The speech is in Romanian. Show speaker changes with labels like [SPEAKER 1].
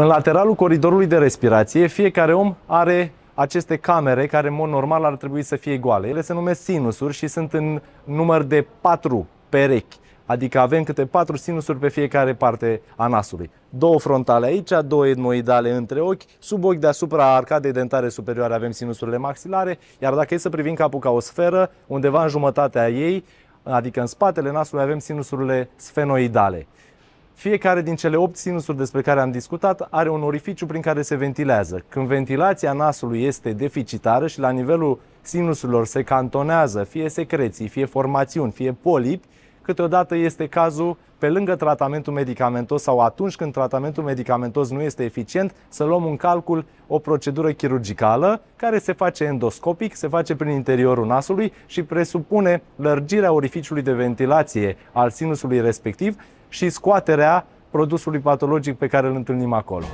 [SPEAKER 1] În lateralul coridorului de respirație, fiecare om are aceste camere care, în mod normal, ar trebui să fie goale. Ele se numesc sinusuri și sunt în număr de patru perechi. Adică avem câte patru sinusuri pe fiecare parte a nasului. Două frontale aici, două etmoidale între ochi, sub ochi deasupra arcadei dentare superioare avem sinusurile maxilare, iar dacă e să privim capul ca o sferă, undeva în jumătatea ei, adică în spatele nasului avem sinusurile sfenoidale. Fiecare din cele 8 sinusuri despre care am discutat are un orificiu prin care se ventilează. Când ventilația nasului este deficitară și la nivelul sinusurilor se cantonează fie secreții, fie formațiuni, fie polipi, Câteodată este cazul, pe lângă tratamentul medicamentos sau atunci când tratamentul medicamentos nu este eficient, să luăm în calcul o procedură chirurgicală care se face endoscopic, se face prin interiorul nasului și presupune lărgirea orificiului de ventilație al sinusului respectiv și scoaterea produsului patologic pe care îl întâlnim acolo.